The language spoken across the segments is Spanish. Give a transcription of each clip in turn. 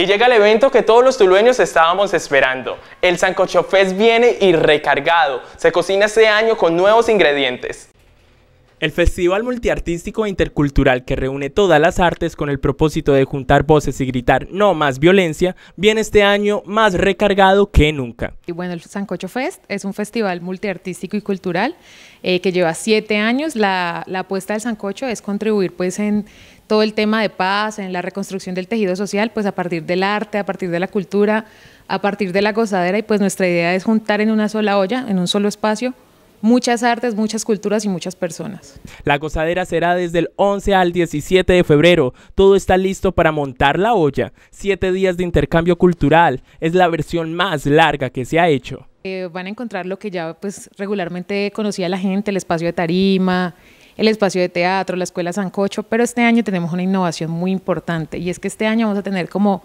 Y llega el evento que todos los tulueños estábamos esperando. El Sancocho viene y recargado. Se cocina este año con nuevos ingredientes. El Festival Multiartístico e Intercultural que reúne todas las artes con el propósito de juntar voces y gritar no más violencia, viene este año más recargado que nunca. Y bueno, el Sancocho Fest es un festival multiartístico y cultural eh, que lleva siete años. La, apuesta del Sancocho es contribuir pues en todo el tema de paz, en la reconstrucción del tejido social, pues a partir del arte, a partir de la cultura, a partir de la gozadera y pues nuestra idea es juntar en una sola olla, en un solo espacio, muchas artes, muchas culturas y muchas personas. La gozadera será desde el 11 al 17 de febrero. Todo está listo para montar la olla. Siete días de intercambio cultural. Es la versión más larga que se ha hecho. Eh, van a encontrar lo que ya pues regularmente conocía la gente, el espacio de tarima, el espacio de teatro, la escuela Sancocho, pero este año tenemos una innovación muy importante y es que este año vamos a tener como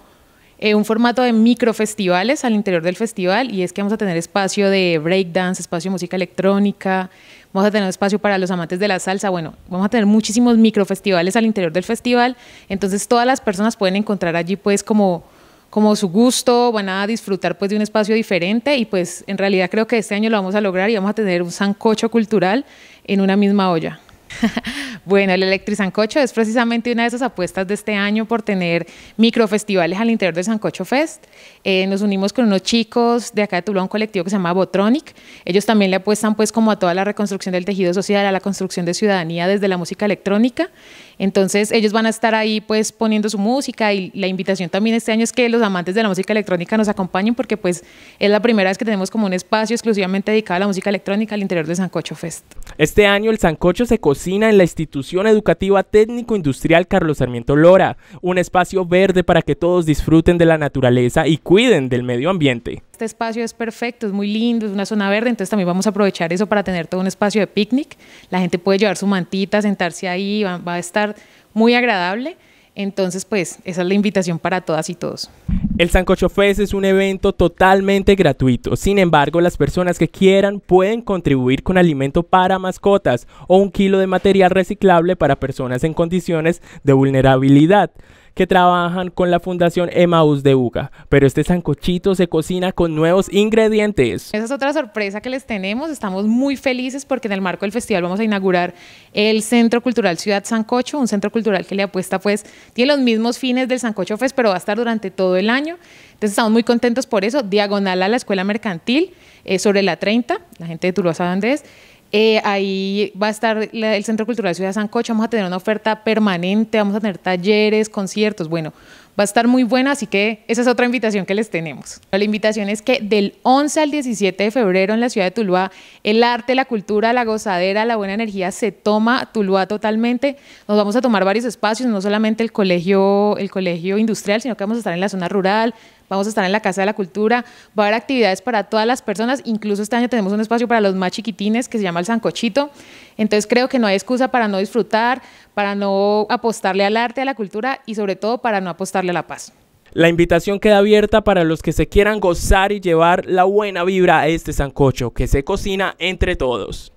eh, un formato de microfestivales al interior del festival y es que vamos a tener espacio de breakdance, espacio de música electrónica, vamos a tener espacio para los amantes de la salsa, bueno, vamos a tener muchísimos microfestivales al interior del festival, entonces todas las personas pueden encontrar allí pues como como su gusto, van a disfrutar pues de un espacio diferente y pues en realidad creo que este año lo vamos a lograr y vamos a tener un sancocho cultural en una misma olla. Bueno, el Electri Sancocho es precisamente una de esas apuestas de este año por tener microfestivales al interior de Sancocho Fest. Eh, nos unimos con unos chicos de acá de Tulón un colectivo que se llama Botronic. Ellos también le apuestan pues como a toda la reconstrucción del tejido social, a la construcción de ciudadanía desde la música electrónica. Entonces ellos van a estar ahí pues poniendo su música y la invitación también este año es que los amantes de la música electrónica nos acompañen porque pues es la primera vez que tenemos como un espacio exclusivamente dedicado a la música electrónica al interior de Sancocho Fest. Este año el Sancocho se cocina en la institución institución educativa técnico-industrial Carlos Sarmiento Lora, un espacio verde para que todos disfruten de la naturaleza y cuiden del medio ambiente. Este espacio es perfecto, es muy lindo, es una zona verde, entonces también vamos a aprovechar eso para tener todo un espacio de picnic. La gente puede llevar su mantita, sentarse ahí, va, va a estar muy agradable. Entonces, pues esa es la invitación para todas y todos. El Sancocho Fest es un evento totalmente gratuito, sin embargo las personas que quieran pueden contribuir con alimento para mascotas o un kilo de material reciclable para personas en condiciones de vulnerabilidad que trabajan con la Fundación Emmaus de UCA. Pero este sancochito se cocina con nuevos ingredientes. Esa es otra sorpresa que les tenemos. Estamos muy felices porque en el marco del festival vamos a inaugurar el Centro Cultural Ciudad Sancocho, un centro cultural que le apuesta, pues, tiene los mismos fines del Sancocho Fest, pero va a estar durante todo el año. Entonces estamos muy contentos por eso. Diagonal a la Escuela Mercantil, eh, sobre la 30, la gente de Tuluá sabe dónde es. Eh, ahí va a estar el Centro Cultural de Ciudad Sancocho, vamos a tener una oferta permanente, vamos a tener talleres, conciertos, bueno, va a estar muy buena, así que esa es otra invitación que les tenemos. La invitación es que del 11 al 17 de febrero en la ciudad de Tuluá, el arte, la cultura, la gozadera, la buena energía se toma Tuluá totalmente. Nos vamos a tomar varios espacios, no solamente el colegio, el colegio industrial, sino que vamos a estar en la zona rural, vamos a estar en la Casa de la Cultura, va a haber actividades para todas las personas, incluso este año tenemos un espacio para los más chiquitines que se llama el Sancochito, entonces creo que no hay excusa para no disfrutar, para no apostarle al arte, a la cultura y sobre todo para no apostarle a la paz. La invitación queda abierta para los que se quieran gozar y llevar la buena vibra a este sancocho que se cocina entre todos.